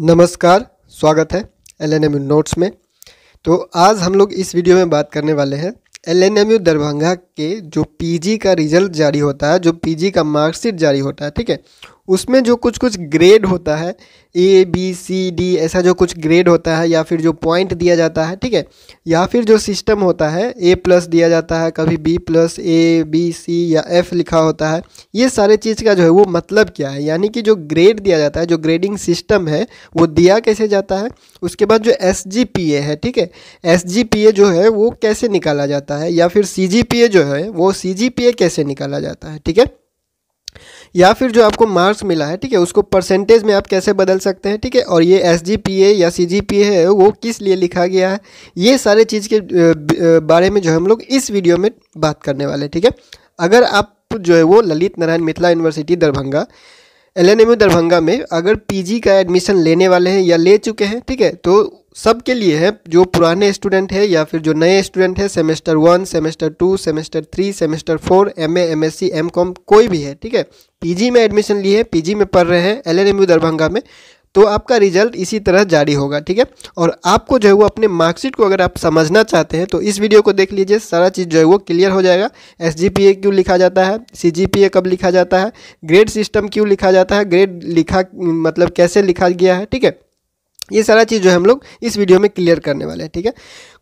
नमस्कार स्वागत है L N M U notes में तो आज हम लोग इस वीडियो में बात करने वाले हैं L N M U Darbhanga के जो पीजी का रिजल्ट जारी होता है जो पीजी का मार्कशीट जारी होता है ठीक है उसमें जो कुछ कुछ ग्रेड होता है ए बी सी डी ऐसा जो कुछ ग्रेड होता है या फिर जो पॉइंट दिया जाता है ठीक है या फिर जो सिस्टम होता है ए प्लस दिया जाता है कभी B plus A B C या एफ लिखा होता है ये सारे चीज़ का जो है वो मतलब क्या है यानी कि जो ग्रेड दिया जाता है जो ग्रेडिंग सिस्टम है वो दिया कैसे जाता है उसके बाद जो एस जी पी ए है ठीक है एस जी पी ए जो है वो कैसे निकाला जाता है या फिर सी जी पी ए जो है वो सी जी पी ए कैसे निकाला जाता है ठीक है या फिर जो आपको मार्क्स मिला है ठीक है उसको परसेंटेज में आप कैसे बदल सकते हैं ठीक है और ये एस जी पी ए या सी जी पी ए है वो किस लिए लिखा गया है ये सारे चीज़ के बारे में जो हम लोग इस वीडियो में बात करने वाले हैं ठीक है अगर आप जो है वो ललित नारायण मिथिला यूनिवर्सिटी दरभंगा एल दरभंगा में अगर पीजी का एडमिशन लेने वाले हैं या ले चुके हैं ठीक है तो सबके लिए है जो पुराने स्टूडेंट है या फिर जो नए स्टूडेंट है semester one semester two semester three semester four M A M S C M com कोई भी है ठीक है पीजी में एडमिशन लिए है पीजी में पढ़ रहे हैं L N M U Darbhanga में तो आपका रिजल्ट इसी तरह जारी होगा ठीक है और आपको जो है वो अपने मार्कशीट को अगर आप समझना चाहते हैं तो इस वीडियो को देख लीजिए सारा चीज़ जो है वो क्लियर हो जाएगा एस जी पी ए क्यों लिखा जाता है सी जी पी ए कब लिखा जाता है ग्रेड सिस्टम क्यों लिखा जाता है ग्रेड लिखा मतलब कैसे लिखा गया है ठीक है ये सारा चीज़ जो है हम लोग इस वीडियो में क्लियर करने वाले हैं ठीक है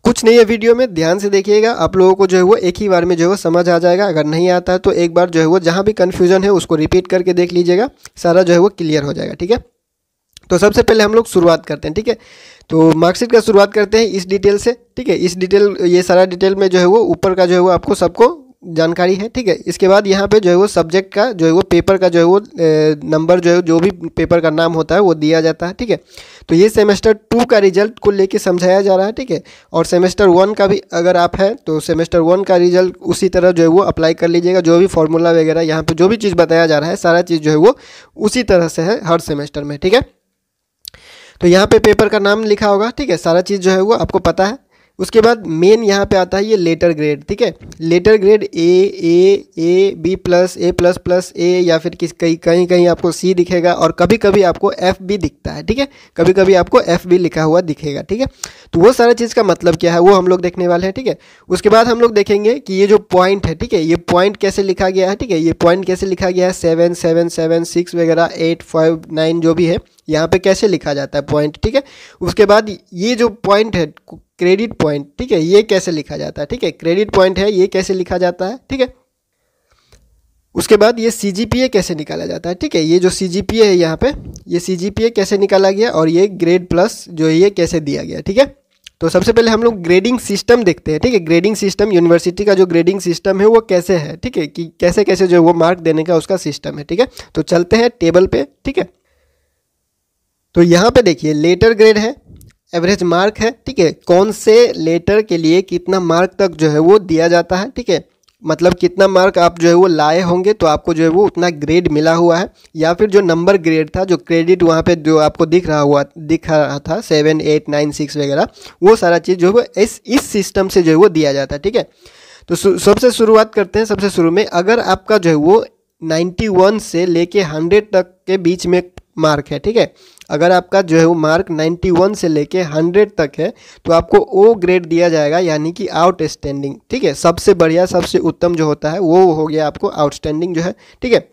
कुछ नहीं है वीडियो में ध्यान से देखिएगा आप लोगों को जो है वो एक ही बार में जो है वो समझ आ जाएगा अगर नहीं आता है तो एक बार जो है वो जहाँ भी कन्फ्यूजन है उसको रिपीट करके देख लीजिएगा सारा जो है वो क्लियर हो जाएगा ठीक है तो सबसे पहले हम लोग शुरुआत करते हैं ठीक है तो मार्कशीट का शुरुआत करते हैं इस डिटेल से ठीक है इस डिटेल ये सारा डिटेल में जो है वो ऊपर का जो है वो आपको सबको जानकारी है ठीक है इसके बाद यहाँ पे जो है वो सब्जेक्ट का जो है वो पेपर का जो है वो नंबर जो है जो भी पेपर का नाम होता है वो दिया जाता है ठीक है तो ये सेमेस्टर टू का रिजल्ट को लेके समझाया जा रहा है ठीक है और सेमेस्टर वन का भी अगर आप हैं तो सेमेस्टर वन का रिजल्ट उसी तरह जो है वो अप्लाई कर लीजिएगा जो भी फॉर्मूला वगैरह यहाँ पर जो भी चीज़ बताया जा रहा है सारा चीज़ जो है वो उसी तरह से है हर सेमेस्टर में ठीक है तो यहाँ पे पेपर का नाम लिखा होगा ठीक है सारा चीज़ जो है वो आपको पता है उसके बाद मेन यहाँ पे आता है ये लेटर ग्रेड ठीक है letter grade A A A B plus A plus plus A या फिर किस कहीं कहीं कहीं आपको सी दिखेगा और कभी कभी आपको एफ भी दिखता है ठीक है कभी कभी आपको एफ भी लिखा हुआ दिखेगा ठीक है तो वो सारा चीज़ का मतलब क्या है वो हम लोग देखने वाले हैं ठीक है उसके बाद हम लोग देखेंगे कि ये जो पॉइंट है ठीक है ये पॉइंट कैसे लिखा गया है ठीक है ये पॉइंट कैसे लिखा गया है सेवन सेवन सेवन सिक्स वगैरह एट फाइव नाइन जो भी है यहाँ पे कैसे लिखा जाता है पॉइंट ठीक है उसके बाद ये जो पॉइंट है क्रेडिट पॉइंट ठीक है ये कैसे लिखा जाता है ठीक है क्रेडिट पॉइंट है ये कैसे लिखा जाता है ठीक है उसके बाद ये सी कैसे निकाला जाता है ठीक है ये जो सी है यहाँ पे ये सी कैसे निकाला गया और ये ग्रेड प्लस जो है ये कैसे दिया गया ठीक है तो सबसे पहले हम लोग ग्रेडिंग सिस्टम देखते हैं ठीक है ग्रेडिंग सिस्टम यूनिवर्सिटी का जो ग्रेडिंग सिस्टम है वो कैसे है ठीक है कि कैसे कैसे जो है वो मार्क देने का उसका सिस्टम है ठीक है तो चलते हैं टेबल पे ठीक है तो यहाँ पे देखिए लेटर ग्रेड है एवरेज मार्क है ठीक है कौन से लेटर के लिए कितना मार्क तक जो है वो दिया जाता है ठीक है मतलब कितना मार्क आप जो है वो लाए होंगे तो आपको जो है वो उतना ग्रेड मिला हुआ है या फिर जो नंबर ग्रेड था जो क्रेडिट वहाँ पे जो आपको दिख रहा हुआ दिख रहा था सेवन एट नाइन सिक्स वगैरह वो सारा चीज़ जो है वो इस इस सिस्टम से जो है वो दिया जाता है ठीक है तो सबसे शुरुआत करते हैं सबसे शुरू में अगर आपका जो है वो नाइन्टी से लेके हंड्रेड तक के बीच में मार्क है ठीक है अगर आपका जो है वो मार्क 91 से लेके 100 तक है तो आपको ओ ग्रेड दिया जाएगा यानी कि आउटस्टैंडिंग ठीक है सबसे बढ़िया सबसे उत्तम जो होता है वो हो गया आपको आउटस्टैंडिंग जो है ठीक है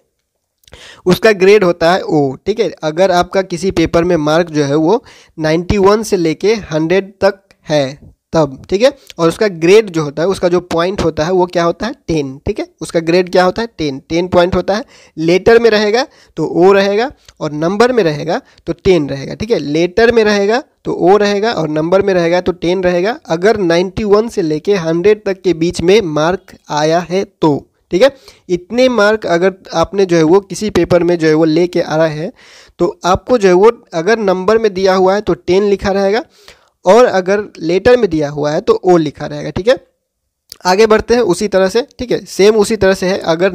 उसका ग्रेड होता है ओ ठीक है अगर आपका किसी पेपर में मार्क जो है वो 91 से लेके 100 तक है तब ठीक है और उसका ग्रेड जो होता है उसका जो पॉइंट होता है वो क्या होता है टेन ठीक है उसका ग्रेड क्या होता है टेन टेन पॉइंट होता है लेटर में रहेगा तो ओ रहेगा और नंबर में रहेगा तो टेन रहेगा ठीक है लेटर में रहेगा तो ओ रहेगा और नंबर में रहेगा तो टेन रहेगा अगर नाइन्टी वन से लेके हंड्रेड तक के बीच में मार्क आया है तो ठीक है इतने मार्क अगर आपने जो है वो किसी पेपर में जो है वो लेके आ रहा है तो आपको जो है वो अगर नंबर में दिया हुआ है तो टेन लिखा रहेगा और अगर लेटर में दिया हुआ है तो ओ लिखा रहेगा ठीक है आगे बढ़ते हैं उसी तरह से ठीक है सेम उसी तरह से है अगर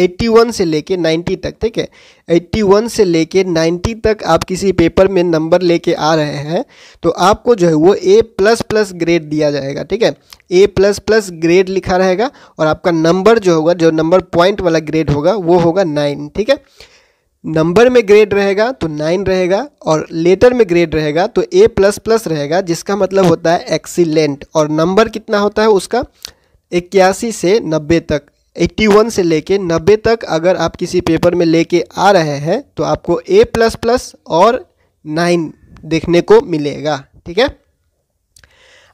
81 से लेके 90 तक ठीक है 81 से लेके 90 तक आप किसी पेपर में नंबर लेके आ रहे हैं तो आपको जो है वो ए प्लस प्लस ग्रेड दिया जाएगा ठीक है ए प्लस प्लस ग्रेड लिखा रहेगा और आपका नंबर जो होगा जो नंबर पॉइंट वाला ग्रेड होगा वो होगा नाइन ठीक है नंबर में ग्रेड रहेगा तो नाइन रहेगा और लेटर में ग्रेड रहेगा तो ए प्लस प्लस रहेगा जिसका मतलब होता है एक्सीलेंट और नंबर कितना होता है उसका इक्यासी से नब्बे तक 81 से लेके 90 तक अगर आप किसी पेपर में लेके आ रहे हैं तो आपको ए प्लस प्लस और नाइन देखने को मिलेगा ठीक है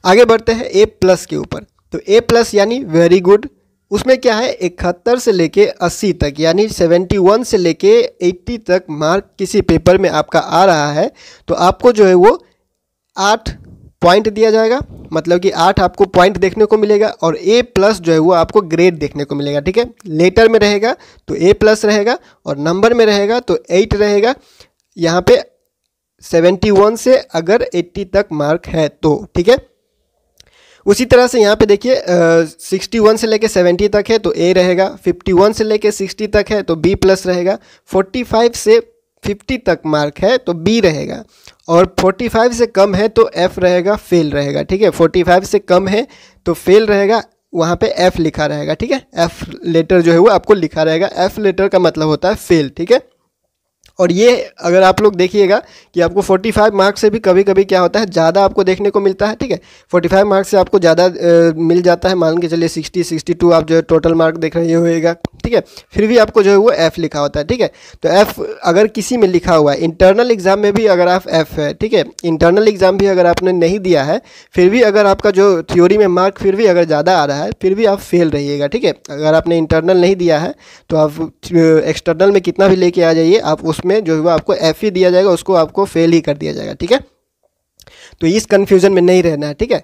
आगे बढ़ते हैं ए प्लस के ऊपर तो ए प्लस यानी वेरी गुड उसमें क्या है इकहत्तर से लेके 80 तक यानी 71 से लेके 80 तक मार्क किसी पेपर में आपका आ रहा है तो आपको जो है वो आठ पॉइंट दिया जाएगा मतलब कि आठ आपको पॉइंट देखने को मिलेगा और ए प्लस जो है वो आपको ग्रेड देखने को मिलेगा ठीक है लेटर में रहेगा तो ए प्लस रहेगा और नंबर में रहेगा तो एट रहेगा यहाँ पे वन से अगर एट्टी तक मार्क है तो ठीक है उसी तरह से यहाँ पे देखिए सिक्सटी वन से लेके सेवेंटी तक है तो ए रहेगा फिफ्टी वन से लेके सिक्सटी तक है तो बी प्लस रहेगा फोर्टी फाइव से फिफ्टी तक मार्क है तो बी रहेगा और फोर्टी फाइव से कम है तो एफ़ रहेगा फेल रहेगा ठीक है फोर्टी फाइव से कम है तो फेल रहेगा वहाँ पे एफ़ लिखा रहेगा ठीक है एफ़ लेटर जो है वो आपको लिखा रहेगा एफ़ लेटर का मतलब होता है फेल ठीक है और ये अगर आप लोग देखिएगा कि आपको 45 मार्क्स से भी कभी कभी क्या होता है ज़्यादा आपको देखने को मिलता है ठीक है 45 मार्क्स से आपको ज़्यादा मिल जाता है मान के चलिए 60 62 आप जो है टोटल मार्क देख रहे होएगा ठीक है फिर भी आपको जो है वो एफ़ लिखा होता है ठीक है तो एफ़ अगर किसी में लिखा हुआ है इंटरनल एग्ज़ाम में भी अगर आप एफ़ है ठीक है इंटरनल एग्ज़ाम भी अगर आपने नहीं दिया है फिर भी अगर आपका जो थ्योरी में मार्क फिर भी अगर ज़्यादा आ रहा है फिर भी आप फेल रहिएगा ठीक है अगर आपने इंटरनल नहीं दिया है तो आप एक्सटर्नल में कितना भी लेके आ जाइए आप उसमें में जो हुआ आपको एफ ही e दिया जाएगा उसको आपको फेल ही कर दिया जाएगा ठीक है तो इस कन्फ्यूज़न में नहीं रहना है ठीक है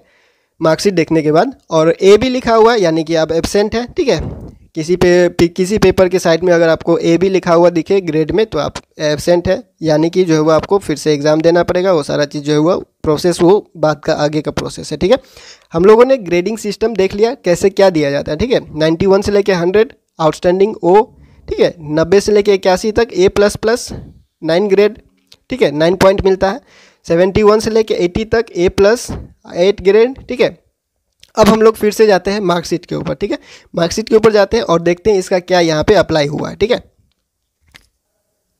मार्कशीट देखने के बाद और ए भी लिखा हुआ है यानी कि आप एबसेंट हैं ठीक है किसी पे किसी पेपर के साइड में अगर आपको ए भी लिखा हुआ दिखे ग्रेड में तो आप एबसेंट है यानी कि जो है वो आपको फिर से एग्ज़ाम देना पड़ेगा वो सारा चीज़ जो है वो प्रोसेस वो बात का आगे का प्रोसेस है ठीक है हम लोगों ने ग्रेडिंग सिस्टम देख लिया कैसे क्या दिया जाता है ठीक है नाइन्टी से लेके हंड्रेड आउटस्टैंडिंग ओ ठीक है नब्बे से लेके इक्यासी तक A plus plus nine grade ठीक है नाइन पॉइंट मिलता है सेवेंटी वन से लेके एटी तक ए प्लस एट ग्रेड ठीक है अब हम लोग फिर से जाते हैं मार्कशीट के ऊपर ठीक है मार्कशीट के ऊपर जाते हैं और देखते हैं इसका क्या यहाँ पे अप्लाई हुआ है ठीक है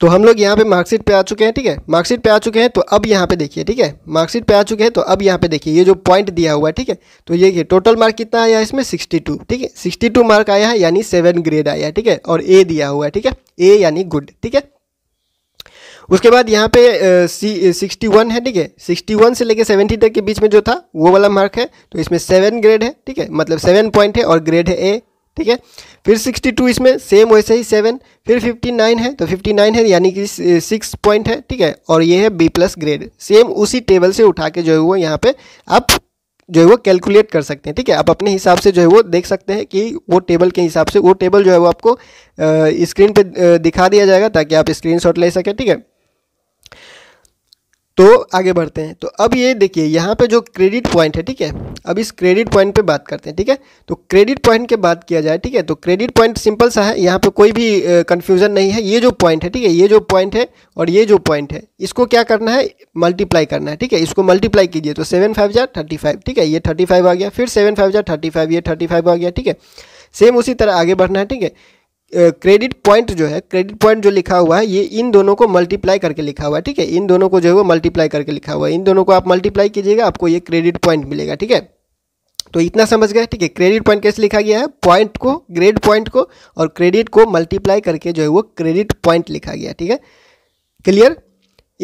तो हम लोग यहाँ पे मार्कशीट पे आ चुके हैं ठीक है मार्कशीट पे आ चुके हैं तो अब यहाँ पे देखिए ठीक है मार्कशीट पे आ चुके हैं तो अब यहाँ पे देखिए ये जो पॉइंट दिया हुआ है ठीक है तो ये टोटल मार्क कितना आया है इसमें 62 ठीक है 62 मार्क आया है यानी सेवन ग्रेड आया है ठीक है और ए दिया हुआ है ठीक है ए यानी गुड ठीक है उसके बाद यहाँ पे सी सिक्सटी वन है ठीक है सिक्सटी वन से लेके सेवेंटी तक के बीच में जो था वो वाला मार्क है तो इसमें सेवन ग्रेड है ठीक है मतलब सेवन पॉइंट है और ग्रेड है ए ठीक है फिर 62 इसमें सेम वैसे ही सेवन फिर 59 है तो 59 है यानी कि सिक्स पॉइंट eh, है ठीक है और ये है बी प्लस ग्रेड सेम उसी टेबल से उठा के जो है वो यहाँ पे आप जो है वो कैलकुलेट कर सकते हैं ठीक है आप अपने हिसाब से जो है वो देख सकते हैं कि वो टेबल के हिसाब से वो टेबल जो है वो आपको स्क्रीन eh, पे eh, दिखा दिया जाएगा ताकि आप स्क्रीनशॉट ले सकें ठीक है तो आगे बढ़ते हैं तो अब ये देखिए यहाँ पे जो क्रेडिट पॉइंट है ठीक है अब इस क्रेडिट पॉइंट पे बात करते हैं ठीक है तो क्रेडिट पॉइंट के बात किया जाए ठीक है तो क्रेडिट पॉइंट सिंपल सा है यहाँ पे कोई भी कन्फ्यूजन नहीं है ये जो पॉइंट है ठीक है ये जो पॉइंट है और ये जो पॉइंट है इसको क्या करना है मल्टीप्लाई करना है ठीक है इसको मल्टीप्लाई कीजिए तो सेवन फाइव जार थर्टी फाइव ठीक है ये थर्टी फाइव आ गया फिर सेवन फाइव जार थर्टी फाइव ये थर्टी फाइव आ गया ठीक है सेम उसी तरह आगे बढ़ना है ठीक है क्रेडिट पॉइंट जो है क्रेडिट पॉइंट जो लिखा हुआ है ये इन दोनों को मल्टीप्लाई करके लिखा हुआ है ठीक है इन दोनों को जो है वो मल्टीप्लाई करके लिखा हुआ है इन दोनों को आप मल्टीप्लाई कीजिएगा आपको ये क्रेडिट पॉइंट मिलेगा ठीक है तो इतना समझ गए ठीक है क्रेडिट पॉइंट कैसे लिखा गया है पॉइंट को ग्रेड पॉइंट को और क्रेडिट को मल्टीप्लाई करके जो है वो क्रेडिट पॉइंट लिखा गया ठीक है क्लियर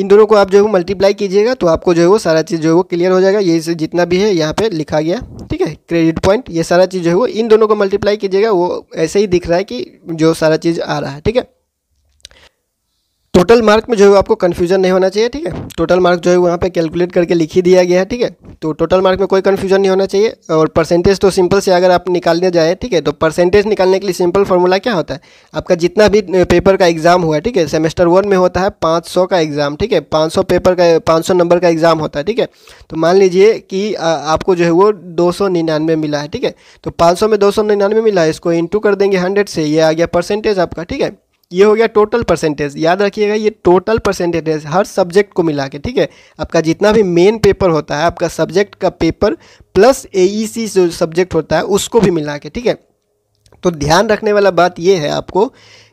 इन दोनों को आप जो है वो मल्टीप्लाई कीजिएगा तो आपको जो है वो सारा चीज़ जो है वो क्लियर हो जाएगा ये से जितना भी है यहाँ पे लिखा गया ठीक है क्रेडिट पॉइंट ये सारा चीज़ जो है वो इन दोनों को मल्टीप्लाई कीजिएगा वो ऐसे ही दिख रहा है कि जो सारा चीज़ आ रहा है ठीक है टोटल मार्क में जो है आपको कन्फ्यूजन नहीं होना चाहिए ठीक है टोटल मार्क जो है वहाँ पे कैलकुलेट करके लिख ही दिया गया है ठीक है तो टोटल मार्क में कोई कन्फ्यूजन नहीं होना चाहिए और परसेंटेज तो सिंपल से अगर आप निकालने जाए ठीक है तो परसेंटेज निकालने के लिए सिंपल फॉर्मूला क्या होता है आपका जितना भी पेपर का एग्जाम हुआ है ठीक है सेमेस्टर वन में होता है पाँच का एग्जाम ठीक है पाँच पेपर का पाँच नंबर का एग्जाम होता है ठीक है तो मान लीजिए कि आपको जो है वो दो मिला है ठीक है तो पाँच में दो मिला है इसको इंटू कर देंगे हंड्रेड से ये आ गया परसेंटेज आपका ठीक है ये हो गया टोटल परसेंटेज याद रखिएगा ये टोटल परसेंटेज हर सब्जेक्ट को मिला के ठीक है आपका जितना भी मेन पेपर होता है आपका सब्जेक्ट का पेपर प्लस एईसी जो सब्जेक्ट होता है उसको भी मिला के ठीक है तो ध्यान रखने वाला बात ये है आपको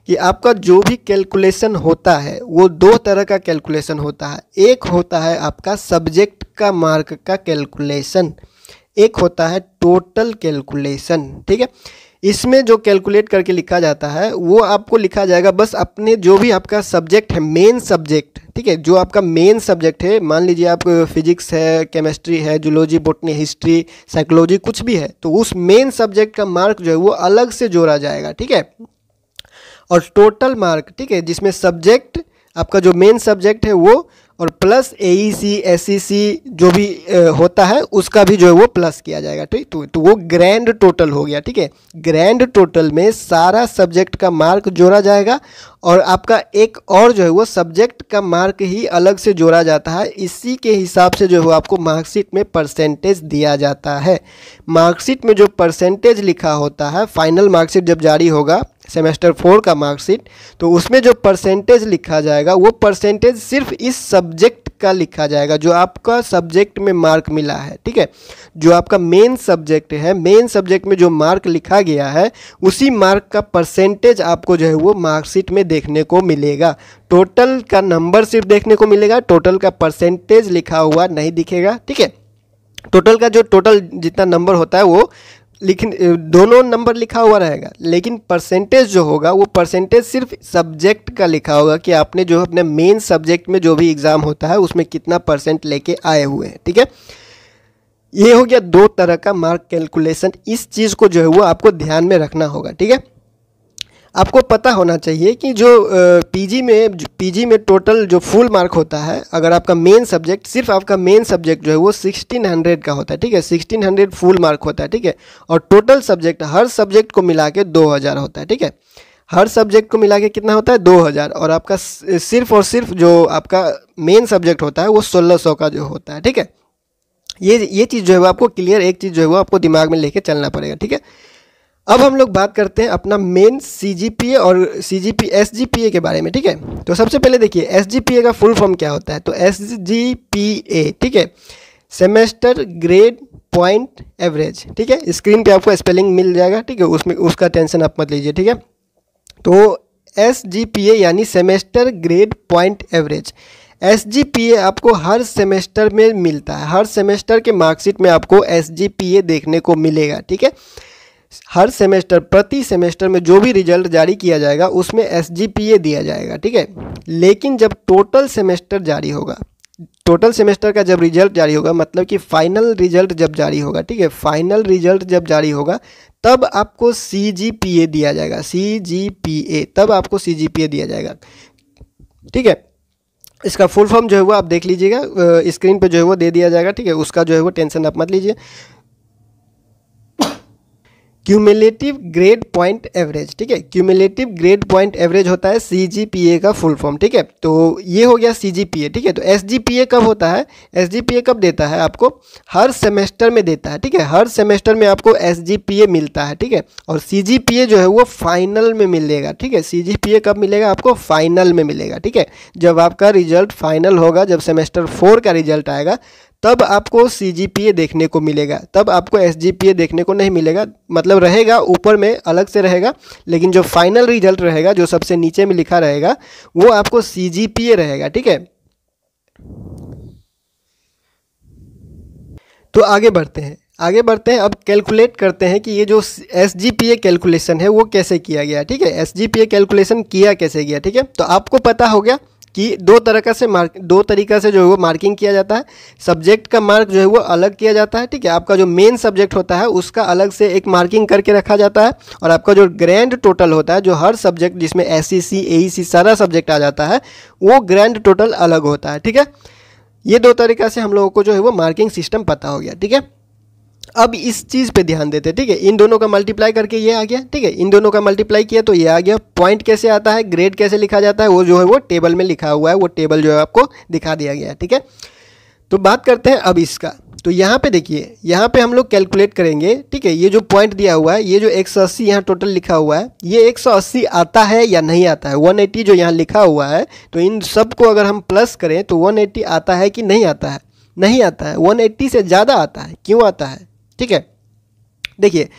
कि आपका जो भी कैलकुलेशन होता है वो दो तरह का कैलकुलेशन होता है एक होता है आपका सब्जेक्ट का मार्क का कैलकुलेशन एक होता है टोटल कैलकुलेशन ठीक है इसमें जो कैलकुलेट करके लिखा जाता है वो आपको लिखा जाएगा बस अपने जो भी आपका सब्जेक्ट है मेन सब्जेक्ट ठीक है जो आपका मेन सब्जेक्ट है मान लीजिए आप फिजिक्स है केमिस्ट्री है जूलॉजी बोटनी हिस्ट्री साइकोलॉजी कुछ भी है तो उस मेन सब्जेक्ट का मार्क जो है वो अलग से जोड़ा जाएगा ठीक है और टोटल मार्क ठीक है जिसमें सब्जेक्ट आपका जो मेन सब्जेक्ट है वो और प्लस ए ई सी एस ई सी जो भी होता है उसका भी जो है वो प्लस किया जाएगा ठीक तो, तो वो ग्रैंड टोटल हो गया ठीक है ग्रैंड टोटल में सारा सब्जेक्ट का मार्क जोड़ा जाएगा और आपका एक और जो है वो सब्जेक्ट का मार्क ही अलग से जोड़ा जाता है इसी के हिसाब से जो है आपको मार्कशीट में परसेंटेज दिया जाता है मार्कशीट में जो परसेंटेज लिखा होता है फाइनल मार्कशीट जब जारी होगा सेमेस्टर फोर का मार्कशीट तो उसमें जो परसेंटेज लिखा जाएगा वो परसेंटेज सिर्फ इस सब्जेक्ट का लिखा जाएगा जो आपका सब्जेक्ट में मार्क मिला है ठीक है जो आपका मेन सब्जेक्ट है मेन सब्जेक्ट में जो मार्क लिखा गया है उसी मार्क का परसेंटेज आपको जो है वो मार्कशीट में देखने को मिलेगा टोटल का नंबर सिर्फ देखने को मिलेगा टोटल का परसेंटेज लिखा हुआ नहीं दिखेगा ठीक है टोटल का जो टोटल जितना नंबर होता है वो लेकिन दोनों नंबर लिखा हुआ रहेगा लेकिन परसेंटेज जो होगा वो परसेंटेज सिर्फ सब्जेक्ट का लिखा होगा कि आपने जो अपने मेन सब्जेक्ट में जो भी एग्ज़ाम होता है उसमें कितना परसेंट लेके आए हुए हैं ठीक है ये हो गया दो तरह का मार्क कैलकुलेशन इस चीज़ को जो है वो आपको ध्यान में रखना होगा ठीक है आपको पता होना चाहिए कि जो पीजी में पीजी में टोटल जो फुल मार्क होता है अगर आपका मेन सब्जेक्ट सिर्फ आपका मेन सब्जेक्ट जो है वो 1600 का होता है ठीक है 1600 फुल मार्क होता है ठीक है और टोटल सब्जेक्ट हर सब्जेक्ट को मिला के दो हज़ार होता है ठीक है हर सब्जेक्ट को मिला के कितना होता है दो हज़ार और आपका सिर्फ और सिर्फ जो आपका मेन सब्जेक्ट होता है वो सोलह सौ का जो होता है ठीक है ये ये चीज़ जो है वो आपको क्लियर एक चीज़ जो है वो आपको दिमाग में लेके चलना पड़ेगा ठीक है अब हम लोग बात करते हैं अपना मेन सी और सी जी पी के बारे में ठीक है तो सबसे पहले देखिए एस का फुल फॉर्म क्या होता है तो एस ठीक है सेमेस्टर ग्रेड पॉइंट एवरेज ठीक है स्क्रीन पे आपको स्पेलिंग मिल जाएगा ठीक है उसमें उसका टेंशन आप मत लीजिए ठीक है तो एस यानी semester grade point average S आपको हर सेमेस्टर में मिलता है हर सेमेस्टर के मार्कशीट में आपको एस देखने को मिलेगा ठीक है हर सेमेस्टर प्रति सेमेस्टर में जो भी रिजल्ट जारी किया जाएगा उसमें एस दिया जाएगा ठीक है लेकिन जब टोटल सेमेस्टर जारी होगा टोटल सेमेस्टर का जब रिजल्ट जारी होगा मतलब कि फाइनल रिजल्ट जब जारी होगा ठीक है फाइनल रिजल्ट जब जारी होगा तब आपको सी जी पी ए दिया जाएगा सी जी पी ए तब आपको सी जी पी ए दिया जाएगा ठीक है इसका फुल फॉर्म जो है वो आप देख लीजिएगा स्क्रीन पे जो है वो दे दिया जाएगा ठीक है उसका जो है वो टेंशन आप मत लीजिए क्यूमुलेटिव ग्रेड पॉइंट एवरेज ठीक है क्यूमुलेटिव ग्रेड पॉइंट एवरेज होता है सी का फुल फॉर्म ठीक है तो ये हो गया सी ठीक है तो एस कब होता है एस कब देता है आपको हर सेमेस्टर में देता है ठीक है हर सेमेस्टर में आपको एस मिलता है ठीक है और सी जो है वो फाइनल में मिलेगा ठीक है सी कब मिलेगा आपको फाइनल में मिलेगा ठीक है जब आपका रिजल्ट फाइनल होगा जब सेमेस्टर फोर का रिजल्ट आएगा तब आपको सी देखने को मिलेगा तब आपको एस देखने को नहीं मिलेगा मतलब रहेगा ऊपर में अलग से रहेगा लेकिन जो फाइनल रिजल्ट रहेगा जो सबसे नीचे में लिखा रहेगा वो आपको सी रहेगा ठीक है तो आगे बढ़ते हैं आगे बढ़ते हैं अब कैलकुलेट करते हैं कि ये जो S G P A calculation है वो कैसे किया गया ठीक है S G P A calculation किया कैसे गया ठीक है तो आपको पता हो गया कि दो तरीका से मार्क दो तरीका से जो है वो मार्किंग किया जाता है सब्जेक्ट का मार्क जो है वो अलग किया जाता है ठीक है आपका जो मेन सब्जेक्ट होता है उसका अलग से एक मार्किंग करके रखा जाता है और आपका जो ग्रैंड टोटल होता है जो हर सब्जेक्ट जिसमें एस सी सी सारा सब्जेक्ट आ जाता है वो ग्रैंड टोटल अलग होता है ठीक है ये दो तरीका से हम लोगों को जो है वो मार्किंग सिस्टम पता हो गया ठीक है अब इस चीज़ पे ध्यान देते हैं ठीक है इन दोनों का मल्टीप्लाई करके ये आ गया ठीक है इन दोनों का मल्टीप्लाई किया तो ये आ गया पॉइंट कैसे आता है ग्रेड कैसे लिखा जाता है वो जो है वो टेबल में लिखा हुआ है वो टेबल जो है आपको दिखा दिया गया है ठीक है तो बात करते हैं अब इसका तो यहाँ पे देखिए यहाँ पे हम लोग कैलकुलेट करेंगे ठीक है ये जो पॉइंट दिया हुआ है ये जो 180 सौ यहाँ टोटल लिखा हुआ है ये 180 आता है या नहीं आता है 180 जो यहाँ लिखा हुआ है तो इन सब को अगर हम प्लस करें तो 180 आता है कि नहीं आता है नहीं आता है 180 से ज़्यादा आता है क्यों आता है ठीक है देखिए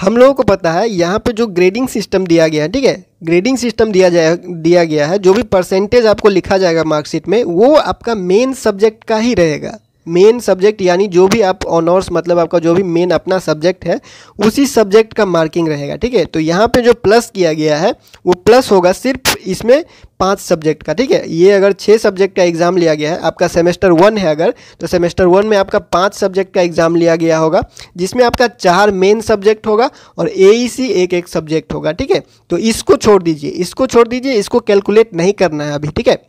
हम लोगों को पता है यहाँ पे जो ग्रेडिंग सिस्टम दिया गया है ठीक है ग्रेडिंग सिस्टम दिया जाए दिया गया है जो भी परसेंटेज आपको लिखा जाएगा मार्कशीट में वो आपका मेन सब्जेक्ट का ही रहेगा मेन सब्जेक्ट यानी जो भी आप ऑनर्स मतलब आपका जो भी मेन अपना सब्जेक्ट है उसी सब्जेक्ट का मार्किंग रहेगा ठीक है तो यहाँ पे जो प्लस किया गया है वो प्लस होगा सिर्फ इसमें पांच सब्जेक्ट का ठीक है ये अगर छः सब्जेक्ट का एग्ज़ाम लिया गया है आपका सेमेस्टर वन है अगर तो सेमेस्टर वन में आपका पांच सब्जेक्ट का एग्ज़ाम लिया गया होगा जिसमें आपका चार मेन सब्जेक्ट होगा और ए e एक एक सब्जेक्ट होगा ठीक है तो इसको छोड़ दीजिए इसको छोड़ दीजिए इसको कैलकुलेट नहीं करना है अभी ठीक है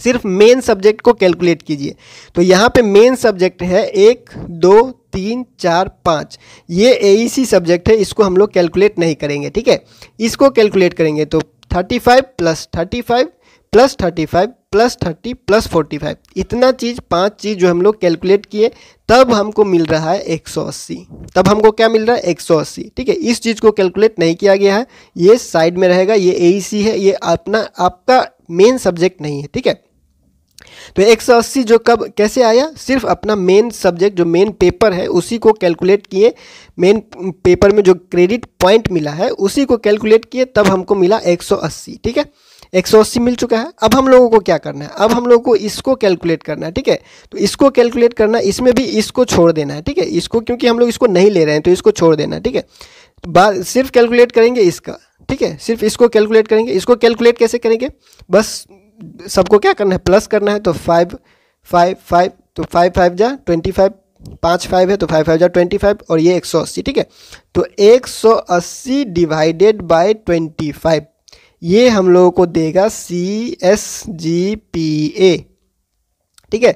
सिर्फ मेन सब्जेक्ट को कैलकुलेट कीजिए तो यहाँ पे मेन सब्जेक्ट है एक दो तीन चार पाँच ये ए सब्जेक्ट e है इसको हम लोग कैलकुलेट नहीं करेंगे ठीक है इसको कैलकुलेट करेंगे तो thirty five plus thirty five plus thirty five plus thirty plus forty five इतना चीज़ पांच चीज़ जो हम लोग कैलकुलेट किए तब हमको मिल रहा है एक सौ अस्सी तब हमको क्या मिल रहा है एक सौ अस्सी ठीक है इस चीज़ को कैलकुलेट नहीं किया गया है ये साइड में रहेगा ये ए e है ये अपना आपका मेन सब्जेक्ट नहीं है ठीक है तो 180 जो कब कैसे आया सिर्फ अपना मेन सब्जेक्ट जो मेन पेपर है उसी को कैलकुलेट किए मेन पेपर में जो क्रेडिट पॉइंट मिला है उसी को कैलकुलेट किए तब हमको मिला 180 ठीक है एक मिल चुका है अब हम लोगों को क्या करना है अब हम लोगों को इसको कैलकुलेट करना है ठीक है तो इसको कैलकुलेट करना इसमें भी इसको छोड़ देना है ठीक है इसको क्योंकि हम लोग इसको नहीं ले रहे हैं तो इसको छोड़ देना है ठीक है बात सिर्फ कैलकुलेट करेंगे इसका ठीक है सिर्फ इसको कैलकुलेट करेंगे इसको कैलकुलेट कैसे करेंगे बस सबको क्या करना है प्लस करना है तो फाइव फाइव फाइव तो फाइव फाइव जा ट्वेंटी फाइव पाँच फाइव है तो फाइव फाइव जा ट्वेंटी फाइव और ये एक सौ अस्सी ठीक है तो एक सौ अस्सी डिवाइडेड बाय ट्वेंटी फाइव ये हम लोगों को देगा C S G P A ठीक है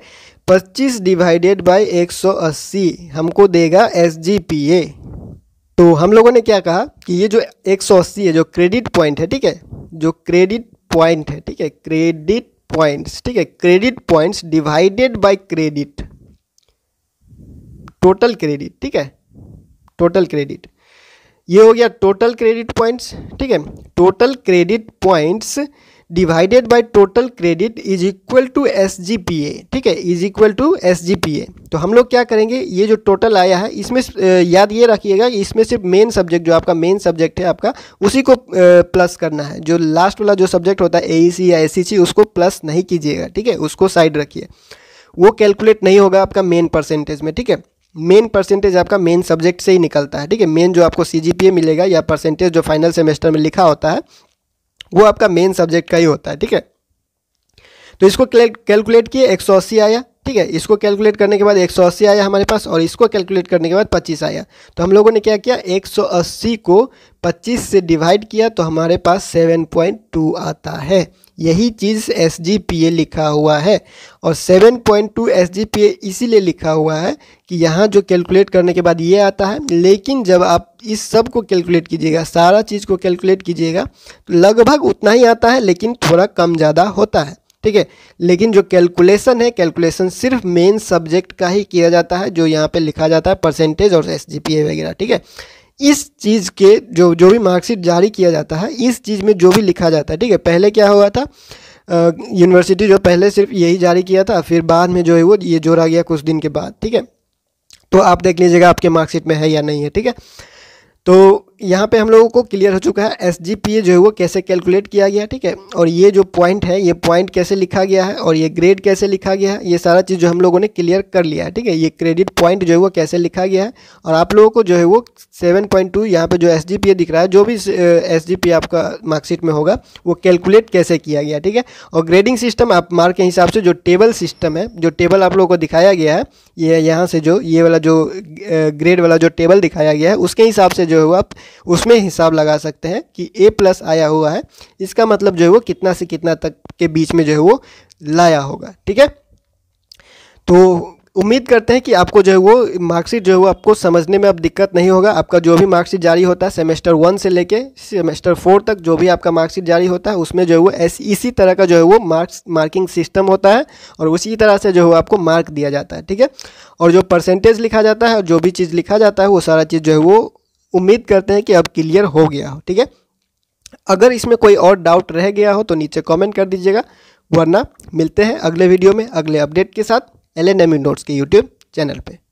25 डिवाइडेड बाय 180 हमको देगा एस जी पी ए तो हम लोगों ने क्या कहा कि ये जो 180 है जो क्रेडिट पॉइंट है ठीक है जो क्रेडिट पॉइंट है ठीक है क्रेडिट पॉइंट्स ठीक है credit points divided by credit total credit ठीक है टोटल क्रेडिट ये हो गया टोटल क्रेडिट पॉइंट्स ठीक है total credit points divided by total credit is equal to S G P A ठीक है is equal to S G P A तो हम लोग क्या करेंगे ये जो टोटल आया है इसमें याद ये रखिएगा कि इसमें सिर्फ मेन सब्जेक्ट जो आपका मेन सब्जेक्ट है आपका उसी को प्लस करना है जो लास्ट वाला जो सब्जेक्ट होता है ए e या एस e उसको प्लस नहीं कीजिएगा ठीक है उसको साइड रखिए वो कैलकुलेट नहीं होगा आपका मेन परसेंटेज में ठीक है मेन परसेंटेज आपका मेन सब्जेक्ट से ही निकलता है ठीक है मेन जो आपको सी मिलेगा या परसेंटेज जो फाइनल सेमेस्टर में लिखा होता है वो आपका मेन सब्जेक्ट का ही होता है ठीक है तो इसको कैलकुलेट किए एक आया ठीक है इसको कैलकुलेट करने के बाद एक आया हमारे पास और इसको कैलकुलेट करने के बाद 25 आया तो हम लोगों ने क्या किया 180 को 25 से डिवाइड किया तो हमारे पास 7.2 आता है यही चीज़ एस लिखा हुआ है और 7.2 पॉइंट टू एस इसीलिए लिखा हुआ है कि यहाँ जो कैलकुलेट करने के बाद ये आता है लेकिन जब आप इस सब को कैलकुलेट कीजिएगा सारा चीज़ को कैलकुलेट कीजिएगा तो लगभग उतना ही आता है लेकिन थोड़ा कम ज़्यादा होता है ठीक है लेकिन जो कैलकुलेशन है कैलकुलेशन सिर्फ मेन सब्जेक्ट का ही किया जाता है जो यहाँ पे लिखा जाता है परसेंटेज और एस वगैरह ठीक है इस चीज़ के जो जो भी मार्कशीट जारी किया जाता है इस चीज़ में जो भी लिखा जाता है ठीक है पहले क्या हुआ था यूनिवर्सिटी जो पहले सिर्फ यही जारी किया था फिर बाद में जो है वो ये जोड़ा गया कुछ दिन के बाद ठीक है तो आप देख लीजिएगा आपके मार्कशीट में है या नहीं है ठीक है तो यहाँ पे हम लोगों को क्लियर हो चुका है एस जो है वो कैसे कैलकुलेट किया गया ठीक है और ये जो पॉइंट है ये पॉइंट कैसे लिखा गया है और ये ग्रेड कैसे लिखा गया है ये सारा चीज़ जो हम लोगों ने क्लियर कर लिया है ठीक है ये क्रेडिट पॉइंट जो है वो कैसे लिखा गया है और आप लोगों को जो है वो सेवन पॉइंट टू यहाँ पर जो एस दिख रहा है जो भी एस आपका मार्कशीट में होगा वो कैलकुलेट कैसे किया गया ठीक है और ग्रेडिंग सिस्टम आप मार्क के हिसाब से जो टेबल सिस्टम है जो टेबल आप लोगों को दिखाया गया है ये यहाँ से जो ये वाला जो ग्रेड वाला जो टेबल दिखाया गया है उसके हिसाब से जो है वो आप उसमें हिसाब लगा सकते हैं कि ए प्लस आया हुआ है इसका मतलब जो है वो कितना से कितना तक के बीच में जो है वो लाया होगा ठीक है तो उम्मीद करते हैं कि आपको जो है वो मार्कशीट जो है वो आपको समझने में अब दिक्कत नहीं होगा आपका जो भी मार्कशीट जारी होता है सेमेस्टर वन से लेके सेमेस्टर फोर तक जो भी आपका मार्कशीट जारी होता है उसमें जो है वो ऐसी इसी तरह का जो है वो मार्क्स मार्किंग सिस्टम होता है और उसी तरह से जो है आपको मार्क दिया जाता है ठीक है और जो परसेंटेज लिखा जाता है और जो भी चीज़ लिखा जाता है वो सारा चीज़ जो है वो उम्मीद करते हैं कि अब क्लियर हो गया हो ठीक है अगर इसमें कोई और डाउट रह गया हो तो नीचे कमेंट कर दीजिएगा वरना मिलते हैं अगले वीडियो में अगले अपडेट के साथ एल एन एम नोट्स के यूट्यूब चैनल पर